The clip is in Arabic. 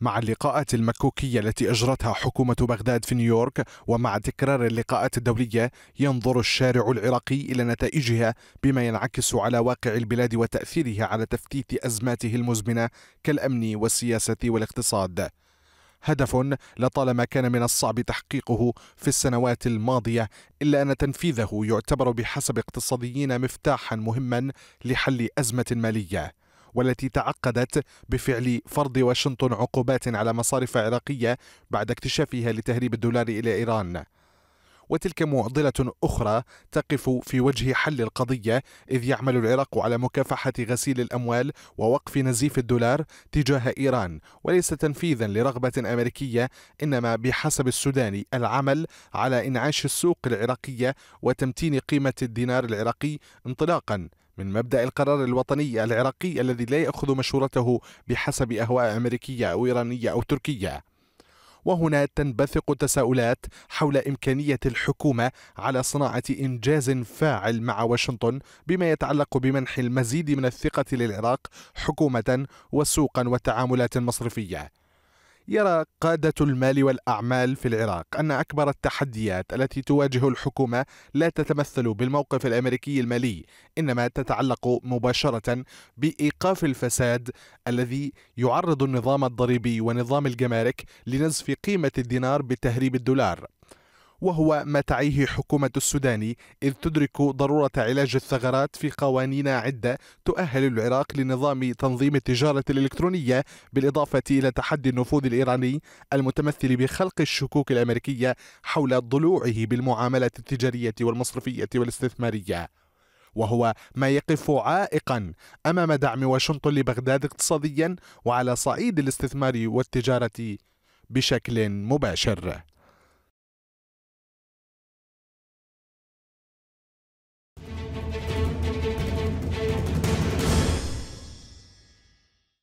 مع اللقاءات المكوكية التي أجرتها حكومة بغداد في نيويورك ومع تكرار اللقاءات الدولية ينظر الشارع العراقي إلى نتائجها بما ينعكس على واقع البلاد وتأثيرها على تفتيت أزماته المزمنة كالأمن والسياسة والاقتصاد هدف لطالما كان من الصعب تحقيقه في السنوات الماضيه الا ان تنفيذه يعتبر بحسب اقتصاديين مفتاحا مهما لحل ازمه ماليه والتي تعقدت بفعل فرض واشنطن عقوبات على مصارف عراقية بعد اكتشافها لتهريب الدولار إلى إيران وتلك معضلة أخرى تقف في وجه حل القضية إذ يعمل العراق على مكافحة غسيل الأموال ووقف نزيف الدولار تجاه إيران وليس تنفيذا لرغبة أمريكية إنما بحسب السوداني العمل على إنعاش السوق العراقية وتمتين قيمة الدينار العراقي انطلاقا من مبدأ القرار الوطني العراقي الذي لا يأخذ مشورته بحسب أهواء أمريكية أو إيرانية أو تركية وهنا تنبثق تساؤلات حول إمكانية الحكومة على صناعة إنجاز فاعل مع واشنطن بما يتعلق بمنح المزيد من الثقة للعراق حكومة وسوقا وتعاملات مصرفية يرى قادة المال والأعمال في العراق أن أكبر التحديات التي تواجه الحكومة لا تتمثل بالموقف الأمريكي المالي إنما تتعلق مباشرة بإيقاف الفساد الذي يعرض النظام الضريبي ونظام الجمارك لنزف قيمة الدينار بتهريب الدولار وهو ما تعيه حكومة السودان إذ تدرك ضرورة علاج الثغرات في قوانين عدة تؤهل العراق لنظام تنظيم التجارة الإلكترونية بالإضافة إلى تحدي النفوذ الإيراني المتمثل بخلق الشكوك الأمريكية حول ضلوعه بالمعاملات التجارية والمصرفية والاستثمارية وهو ما يقف عائقا امام دعم واشنطن لبغداد اقتصاديا وعلى صعيد الاستثمار والتجاره بشكل مباشر